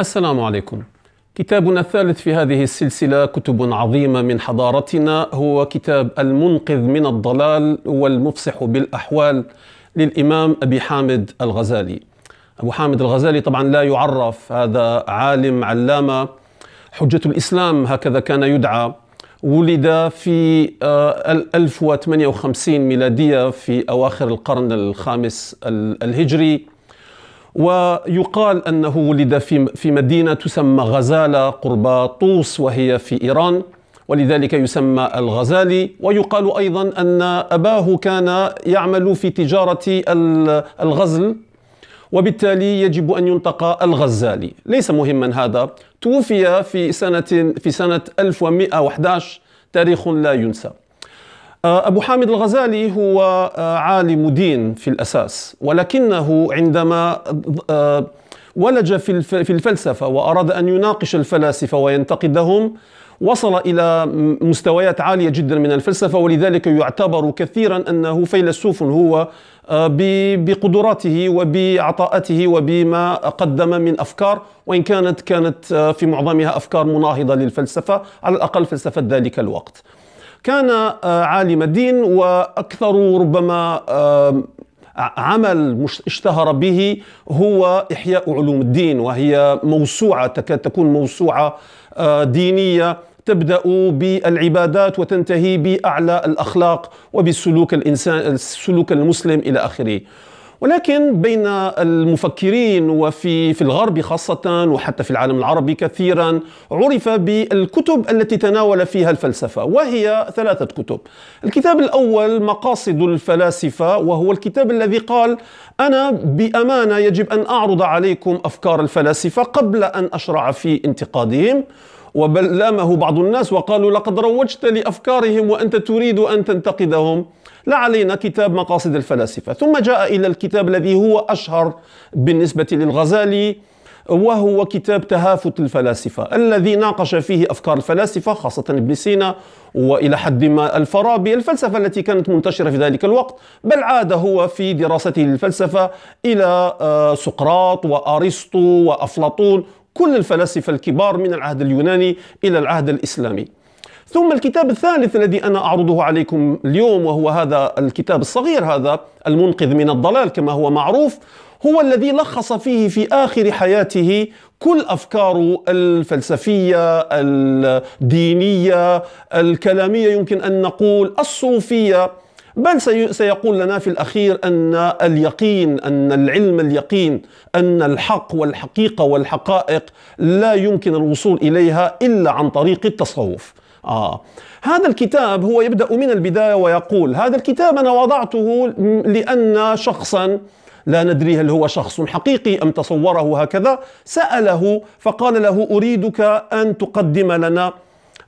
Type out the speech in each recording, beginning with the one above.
السلام عليكم كتابنا الثالث في هذه السلسلة كتب عظيمة من حضارتنا هو كتاب المنقذ من الضلال والمفسح بالأحوال للإمام أبي حامد الغزالي أبو حامد الغزالي طبعا لا يعرف هذا عالم علامة حجة الإسلام هكذا كان يدعى ولد في 1058 آه، ميلادية في أواخر القرن الخامس الهجري ويقال أنه ولد في مدينة تسمى غزالة قرب طوس وهي في إيران ولذلك يسمى الغزالي ويقال أيضا أن أباه كان يعمل في تجارة الغزل وبالتالي يجب أن ينطق الغزالي ليس مهما هذا توفي في سنة في سنة 1111 تاريخ لا ينسى آه، أبو حامد الغزالي هو آه، عالم دين في الأساس ولكنه عندما آه، ولج في الفلسفة وأراد أن يناقش الفلاسفة وينتقدهم وصل إلى مستويات عالية جدا من الفلسفة ولذلك يعتبر كثيرا أنه فيلسوف هو بقدراته وبعطاءته وبما قدم من أفكار وإن كانت كانت في معظمها أفكار مناهضة للفلسفة على الأقل فلسفة ذلك الوقت كان آه، عالم دين واكثر ربما آه، عمل اشتهر به هو احياء علوم الدين وهي موسوعه تكاد تكون موسوعه آه، دينيه تبدا بالعبادات وتنتهي باعلى الاخلاق وبسلوك الانسان السلوك المسلم الى اخره ولكن بين المفكرين وفي في الغرب خاصة وحتى في العالم العربي كثيرا عرف بالكتب التي تناول فيها الفلسفة وهي ثلاثة كتب الكتاب الأول مقاصد الفلاسفة وهو الكتاب الذي قال أنا بأمانة يجب أن أعرض عليكم أفكار الفلاسفة قبل أن أشرع في انتقادهم وبل لامه بعض الناس وقالوا لقد روجت لأفكارهم وأنت تريد أن تنتقدهم لا علينا كتاب مقاصد الفلاسفة ثم جاء إلى الكتاب الذي هو أشهر بالنسبة للغزالي وهو كتاب تهافت الفلاسفة الذي ناقش فيه أفكار الفلاسفة خاصة ابن سينا وإلى حد ما الفارابي الفلسفة التي كانت منتشرة في ذلك الوقت بل عاد هو في دراسته للفلسفة إلى آه، سقراط وأرسطو وأفلاطون كل الفلاسفة الكبار من العهد اليوناني إلى العهد الإسلامي ثم الكتاب الثالث الذي أنا أعرضه عليكم اليوم وهو هذا الكتاب الصغير هذا المنقذ من الضلال كما هو معروف هو الذي لخص فيه في آخر حياته كل أفكاره الفلسفية الدينية الكلامية يمكن أن نقول الصوفية بل سيقول لنا في الأخير أن اليقين أن العلم اليقين أن الحق والحقيقة والحقائق لا يمكن الوصول إليها إلا عن طريق التصوف آه. هذا الكتاب هو يبدأ من البداية ويقول هذا الكتاب أنا وضعته لأن شخصا لا ندري هل هو شخص حقيقي أم تصوره هكذا سأله فقال له أريدك أن تقدم لنا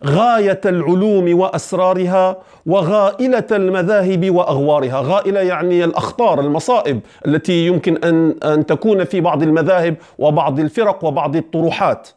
غاية العلوم وأسرارها وغائلة المذاهب وأغوارها غائلة يعني الأخطار المصائب التي يمكن أن, أن تكون في بعض المذاهب وبعض الفرق وبعض الطروحات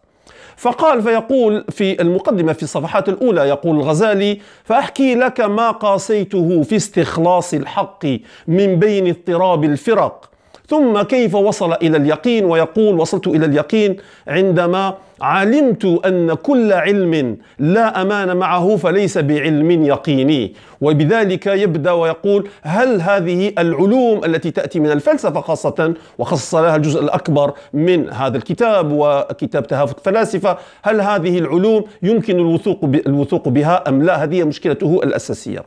فقال فيقول في المقدمة في الصفحات الأولى يقول الغزالي فأحكي لك ما قاسيته في استخلاص الحق من بين اضطراب الفرق ثم كيف وصل الى اليقين ويقول وصلت الى اليقين عندما علمت ان كل علم لا امان معه فليس بعلم يقيني وبذلك يبدا ويقول هل هذه العلوم التي تاتي من الفلسفه خاصه وخصص لها الجزء الاكبر من هذا الكتاب وكتاب تهافت الفلاسفه هل هذه العلوم يمكن الوثوق الوثوق بها ام لا هذه مشكلته الاساسيه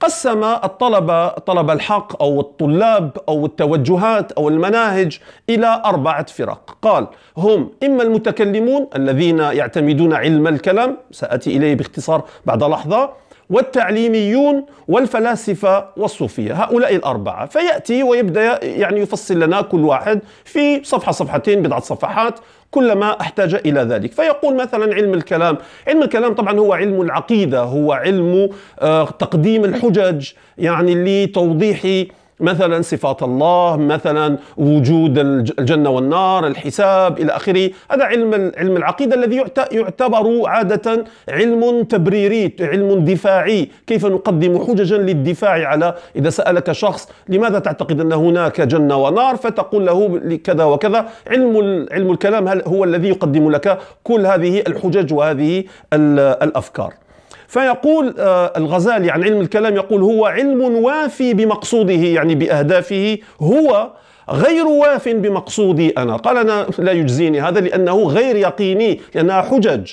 قسم الطلبة طلب الحق أو الطلاب أو التوجهات أو المناهج إلى أربعة فرق قال هم إما المتكلمون الذين يعتمدون علم الكلام سأتي إليه باختصار بعد لحظة والتعليميون والفلاسفة والصوفية هؤلاء الأربعة فيأتي ويبدأ يعني يفصل لنا كل واحد في صفحة صفحتين بضعة صفحات كلما احتاج الى ذلك فيقول مثلا علم الكلام علم الكلام طبعا هو علم العقيده هو علم آه، تقديم الحجج يعني لتوضيح مثلا صفات الله مثلا وجود الجنة والنار الحساب إلى آخره هذا علم علم العقيدة الذي يعتبر عادة علم تبريري علم دفاعي كيف نقدم حججا للدفاع على إذا سألك شخص لماذا تعتقد أن هناك جنة ونار فتقول له كذا وكذا علم علم الكلام هو الذي يقدم لك كل هذه الحجج وهذه الأفكار فيقول آه، الغزالي عن علم الكلام يقول هو علم وافي بمقصوده يعني بأهدافه هو غير واف بمقصودي أنا قال أنا لا يجزيني هذا لأنه غير يقيني لأنها حجج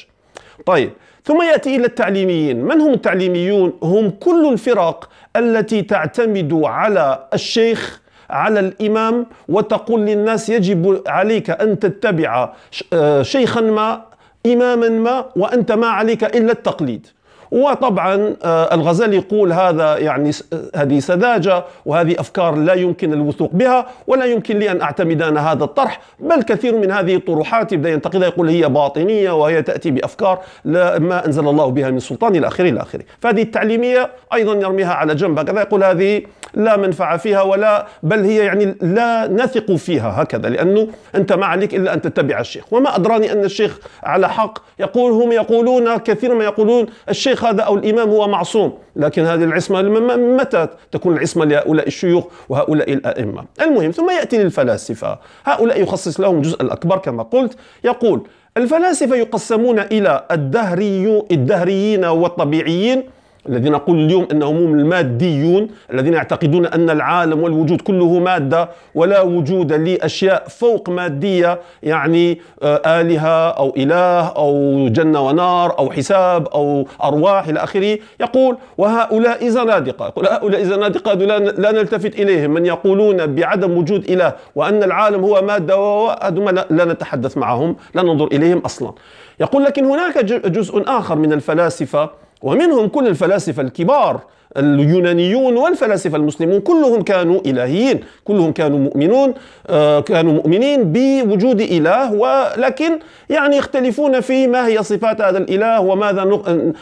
طيب ثم ياتي الى التعليميين، من هم التعليميون؟ هم كل الفرق التي تعتمد على الشيخ على الامام وتقول للناس يجب عليك ان تتبع آه، شيخا ما اماما ما وانت ما عليك الا التقليد. وطبعا آه، الغزالي يقول هذا يعني هذه سذاجة وهذه أفكار لا يمكن الوثوق بها ولا يمكن لي أن أعتمد أنا هذا الطرح بل كثير من هذه الطروحات يبدأ ينتقدها يقول هي باطنية وهي تأتي بأفكار لا ما أنزل الله بها من سلطان إلى آخره إلى آخره فهذه التعليمية أيضا يرميها على جنب هكذا يقول هذه لا منفعة فيها ولا بل هي يعني لا نثق فيها هكذا لأنه أنت ما عليك إلا أن تتبع الشيخ وما أدراني أن الشيخ على حق يقول هم يقولون كثيرا ما يقولون الشيخ الشيخ هذا أو الإمام هو معصوم لكن هذه العصمة متى تكون العصمة لهؤلاء الشيوخ وهؤلاء الأئمة المهم ثم يأتي للفلاسفة هؤلاء يخصص لهم الجزء الأكبر كما قلت يقول الفلاسفة يقسمون إلى الدهري الدهريين والطبيعيين الذين نقول اليوم انهم هم الماديون الذين يعتقدون ان العالم والوجود كله ماده ولا وجود لاشياء فوق ماديه يعني آه، الهه او اله او جنه ونار او حساب او ارواح الى اخره يقول وهؤلاء زنادقه يقول هؤلاء زنادقه لا نلتفت اليهم من يقولون بعدم وجود اله وان العالم هو ماده وهذم لا نتحدث معهم لا ننظر اليهم اصلا يقول لكن هناك جزء اخر من الفلاسفه ومنهم كل الفلاسفة الكبار اليونانيون والفلاسفة المسلمون كلهم كانوا إلهيين كلهم كانوا مؤمنون آه، كانوا مؤمنين بوجود إله ولكن يعني يختلفون في ما هي صفات هذا الإله وماذا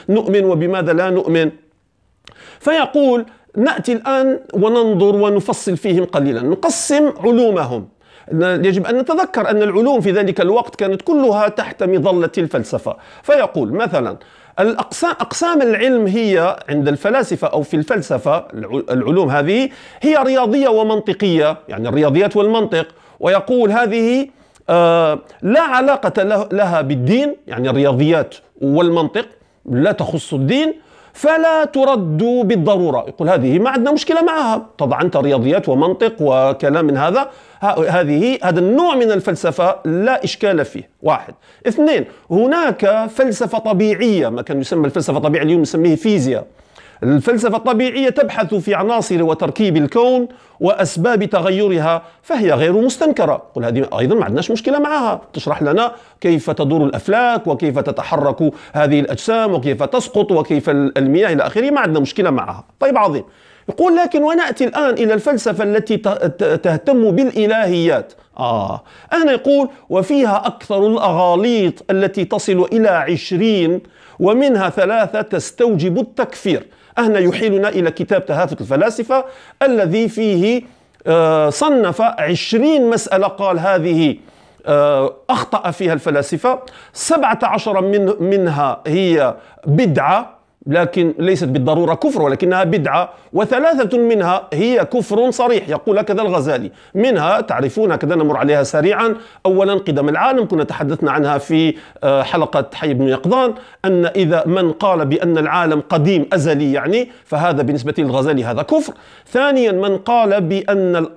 نؤمن وبماذا لا نؤمن فيقول نأتي الآن وننظر ونفصل فيهم قليلا نقسم علومهم يجب أن نتذكر أن العلوم في ذلك الوقت كانت كلها تحت مظلة الفلسفة فيقول مثلا الأقسام أقسام العلم هي عند الفلاسفة أو في الفلسفة العلوم هذه هي رياضية ومنطقية يعني الرياضيات والمنطق ويقول هذه آه، لا علاقة لها بالدين يعني الرياضيات والمنطق لا تخص الدين فلا ترد بالضرورة يقول هذه ما عندنا مشكلة معها طبعا أنت رياضيات ومنطق وكلام من هذا هذه هذا النوع من الفلسفة لا إشكال فيه واحد اثنين هناك فلسفة طبيعية ما كان يسمى الفلسفة الطبيعية اليوم نسميه فيزياء الفلسفة الطبيعية تبحث في عناصر وتركيب الكون وأسباب تغيرها فهي غير مستنكرة قل هذه أيضا ما عندناش مشكلة معها تشرح لنا كيف تدور الأفلاك وكيف تتحرك هذه الأجسام وكيف تسقط وكيف المياه إلى آخره ما عندنا مشكلة معها طيب عظيم يقول لكن ونأتي الآن إلى الفلسفة التي تهتم بالإلهيات آه أنا يقول وفيها أكثر الأغاليط التي تصل إلى عشرين ومنها ثلاثة تستوجب التكفير أهنا يحيلنا إلى كتاب تهافت الفلاسفة الذي فيه آه، صنف عشرين مسألة قال هذه آه، أخطأ فيها الفلاسفة سبعة عشر من منها هي بدعة لكن ليست بالضرورة كفر ولكنها بدعة وثلاثة منها هي كفر صريح يقول هكذا الغزالي منها تعرفون هكذا نمر عليها سريعا أولا قدم العالم كنا تحدثنا عنها في آه، حلقة حي بن يقظان أن إذا من قال بأن العالم قديم أزلي يعني فهذا بالنسبة للغزالي هذا كفر ثانيا من قال بأن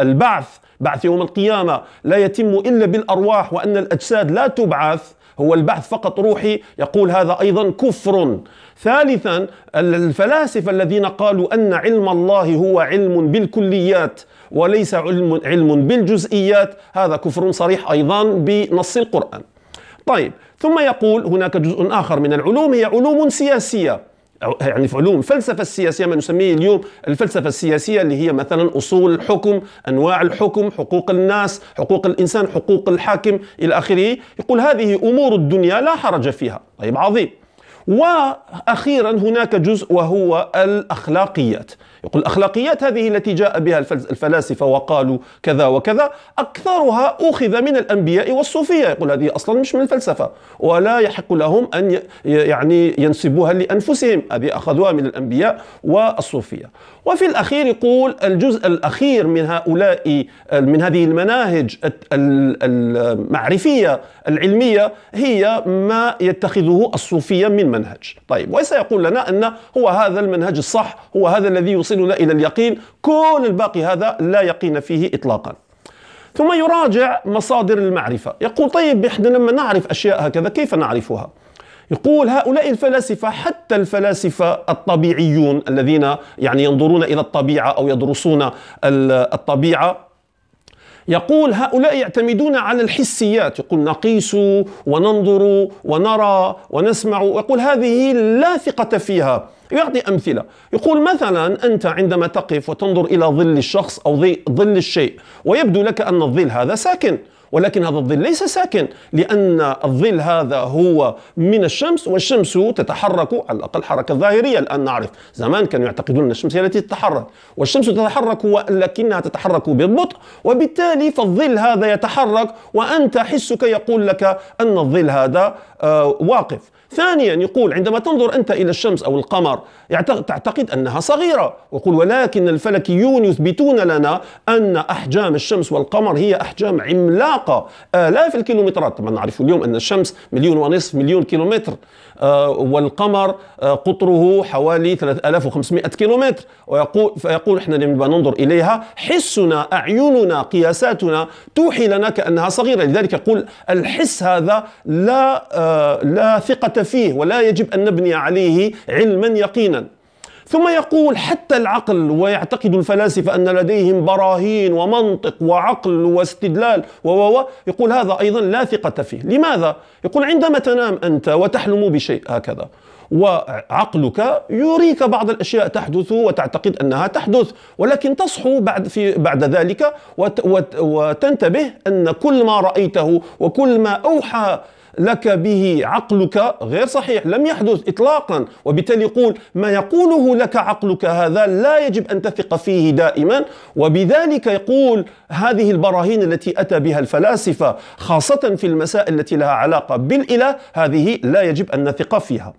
البعث بعث يوم القيامة لا يتم إلا بالأرواح وأن الأجساد لا تبعث هو البحث فقط روحي يقول هذا أيضا كفر ثالثا الفلاسفة الذين قالوا أن علم الله هو علم بالكليات وليس علم, علم بالجزئيات هذا كفر صريح أيضا بنص القرآن طيب ثم يقول هناك جزء آخر من العلوم هي علوم سياسية يعني في علوم الفلسفة السياسية ما نسميه اليوم الفلسفة السياسية اللي هي مثلا أصول الحكم أنواع الحكم حقوق الناس حقوق الإنسان حقوق الحاكم إلى آخره يقول هذه أمور الدنيا لا حرج فيها طيب عظيم واخيرا هناك جزء وهو الاخلاقيات يقول الاخلاقيات هذه التي جاء بها الفلاسفه وقالوا كذا وكذا اكثرها اخذ من الانبياء والصوفيه يقول هذه اصلا مش من الفلسفه ولا يحق لهم ان يعني ينسبوها لانفسهم هذه اخذوها من الانبياء والصوفيه وفي الاخير يقول الجزء الاخير من هؤلاء من هذه المناهج المعرفيه العلميه هي ما يتخذه الصوفيه من المنهج طيب وسيقول لنا أن هو هذا المنهج الصح هو هذا الذي يوصلنا إلى اليقين كل الباقي هذا لا يقين فيه إطلاقا ثم يراجع مصادر المعرفة يقول طيب إحنا لما نعرف أشياء هكذا كيف نعرفها يقول هؤلاء الفلاسفة حتى الفلاسفة الطبيعيون الذين يعني ينظرون إلى الطبيعة أو يدرسون الطبيعة يقول هؤلاء يعتمدون على الحسيات يقول نقيس وننظر ونرى ونسمع يقول هذه لا ثقة فيها يعطي أمثلة يقول مثلا أنت عندما تقف وتنظر إلى ظل الشخص أو ظل الشيء ويبدو لك أن الظل هذا ساكن ولكن هذا الظل ليس ساكن لأن الظل هذا هو من الشمس والشمس تتحرك على الأقل حركة ظاهرية الآن نعرف زمان كانوا يعتقدون أن الشمس هي التي تتحرك والشمس تتحرك ولكنها تتحرك ببطء وبالتالي فالظل هذا يتحرك وأنت حسك يقول لك أن الظل هذا آه، واقف ثانيا يقول عندما تنظر أنت إلى الشمس أو القمر تعتقد أنها صغيرة ويقول ولكن الفلكيون يثبتون لنا أن أحجام الشمس والقمر هي أحجام عملاقة الطاقة آلاف آه، الكيلومترات طبعا نعرف اليوم أن الشمس مليون ونصف مليون كيلومتر آه، والقمر آه، قطره حوالي 3500 كيلومتر ويقول فيقول احنا لما ننظر إليها حسنا أعيننا قياساتنا توحي لنا كأنها صغيرة لذلك يقول الحس هذا لا لا ثقة فيه ولا يجب أن نبني عليه علما يقينا ثم يقول حتى العقل ويعتقد الفلاسفة أن لديهم براهين ومنطق وعقل واستدلال و يقول هذا أيضا لا ثقة فيه لماذا؟ يقول عندما تنام أنت وتحلم بشيء هكذا وعقلك يريك بعض الاشياء تحدث وتعتقد انها تحدث ولكن تصحو بعد في بعد ذلك وتنتبه ان كل ما رايته وكل ما اوحى لك به عقلك غير صحيح لم يحدث إطلاقا وبالتالي يقول ما يقوله لك عقلك هذا لا يجب أن تثق فيه دائما وبذلك يقول هذه البراهين التي أتى بها الفلاسفة خاصة في المسائل التي لها علاقة بالإله هذه لا يجب أن نثق فيها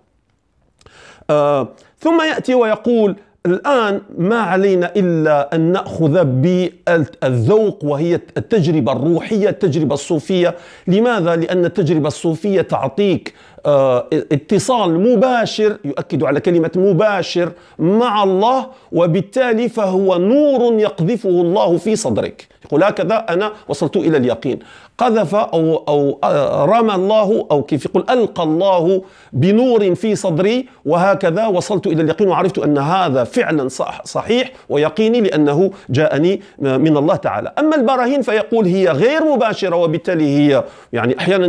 آه ثم يأتي ويقول الآن ما علينا إلا أن نأخذ بالذوق وهي التجربة الروحية التجربة الصوفية لماذا؟ لأن التجربة الصوفية تعطيك آه، اتصال مباشر يؤكد على كلمة مباشر مع الله وبالتالي فهو نور يقذفه الله في صدرك يقول هكذا أنا وصلت إلى اليقين قذف أو, أو آه، رمى الله أو كيف يقول ألقى الله بنور في صدري وهكذا وصلت إلى اليقين وعرفت أن هذا فعلا صح صحيح ويقيني لأنه جاءني من الله تعالى أما البراهين فيقول هي غير مباشرة وبالتالي هي يعني أحيانا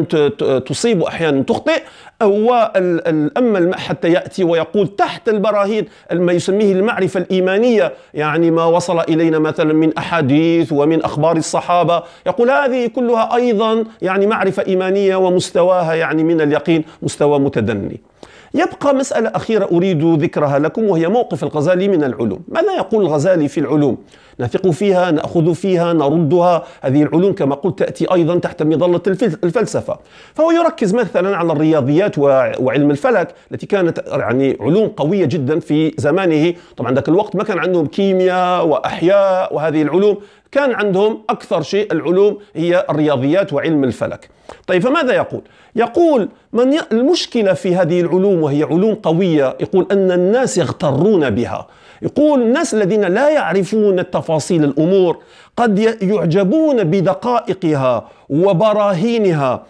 تصيب وأحيانا تخطئ والأمل حتى يأتي ويقول تحت البراهين ما يسميه المعرفة الإيمانية يعني ما وصل إلينا مثلا من أحاديث ومن أخبار الصحابة يقول هذه كلها أيضا يعني معرفة إيمانية ومستواها يعني من اليقين مستوى متدني يبقى مسألة أخيرة أريد ذكرها لكم وهي موقف الغزالي من العلوم ماذا يقول الغزالي في العلوم نثق فيها نأخذ فيها نردها هذه العلوم كما قلت تأتي أيضا تحت مظلة الفلسفة فهو يركز مثلا على الرياضيات وعلم الفلك التي كانت يعني علوم قوية جدا في زمانه طبعا ذاك الوقت ما كان عندهم كيمياء وأحياء وهذه العلوم كان عندهم أكثر شيء العلوم هي الرياضيات وعلم الفلك طيب فماذا يقول؟ يقول من ي... المشكلة في هذه العلوم وهي علوم قوية يقول أن الناس يغترون بها يقول الناس الذين لا يعرفون تفاصيل الأمور قد يعجبون بدقائقها وبراهينها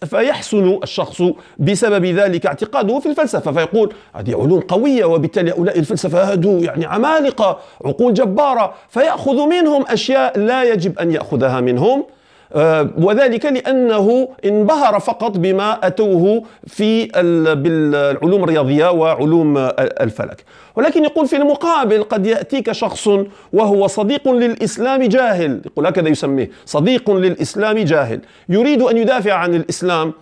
فيحسن الشخص بسبب ذلك اعتقاده في الفلسفة فيقول هذه علوم قوية وبالتالي هؤلاء الفلسفة هادو يعني عمالقة عقول جبارة فيأخذ منهم أشياء لا يجب أن يأخذها منهم آه، وذلك لأنه انبهر فقط بما أتوه في العلوم الرياضية وعلوم الفلك ولكن يقول في المقابل قد يأتيك شخص وهو صديق للإسلام جاهل يقول هكذا يسميه صديق للإسلام جاهل يريد أن يدافع عن الإسلام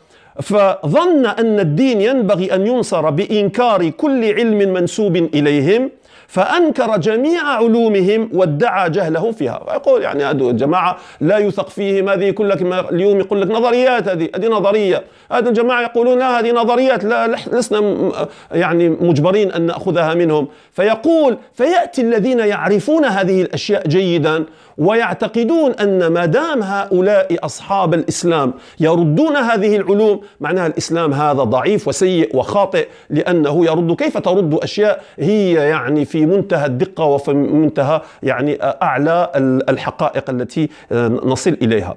فظن أن الدين ينبغي أن ينصر بإنكار كل علم منسوب إليهم فأنكر جميع علومهم وادعى جهلهم فيها ويقول يعني هذو الجماعة لا يثق فيهم هذه يقول لك اليوم يقول لك نظريات هذه هذه نظرية هذو الجماعة يقولون لا هذه نظريات لا لسنا يعني مجبرين أن نأخذها منهم فيقول فيأتي الذين يعرفون هذه الأشياء جيدا ويعتقدون ان ما دام هؤلاء اصحاب الاسلام يردون هذه العلوم معناها الاسلام هذا ضعيف وسيء وخاطئ لانه يرد كيف ترد اشياء هي يعني في منتهى الدقه وفي منتهى يعني اعلى الحقائق التي آه، نصل اليها.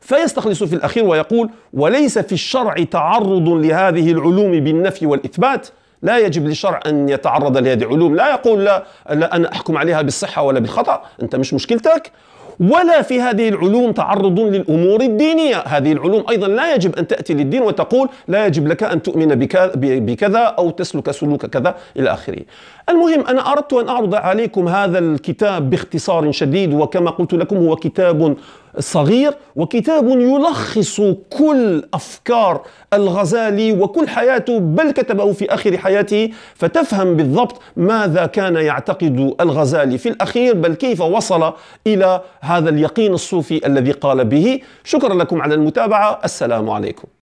فيستخلص في الاخير ويقول وليس في الشرع تعرض لهذه العلوم بالنفي والاثبات لا يجب للشرع أن يتعرض لهذه العلوم لا يقول لا, لا أنا أحكم عليها بالصحة ولا بالخطأ أنت مش مشكلتك ولا في هذه العلوم تعرض للامور الدينيه، هذه العلوم ايضا لا يجب ان تاتي للدين وتقول لا يجب لك ان تؤمن بكذا او تسلك سلوك كذا الى اخره. المهم انا اردت ان اعرض عليكم هذا الكتاب باختصار شديد وكما قلت لكم هو كتاب الصغير وكتاب يلخص كل أفكار الغزالي وكل حياته بل كتبه في آخر حياته فتفهم بالضبط ماذا كان يعتقد الغزالي في الأخير بل كيف وصل إلى هذا اليقين الصوفي الذي قال به شكرا لكم على المتابعة السلام عليكم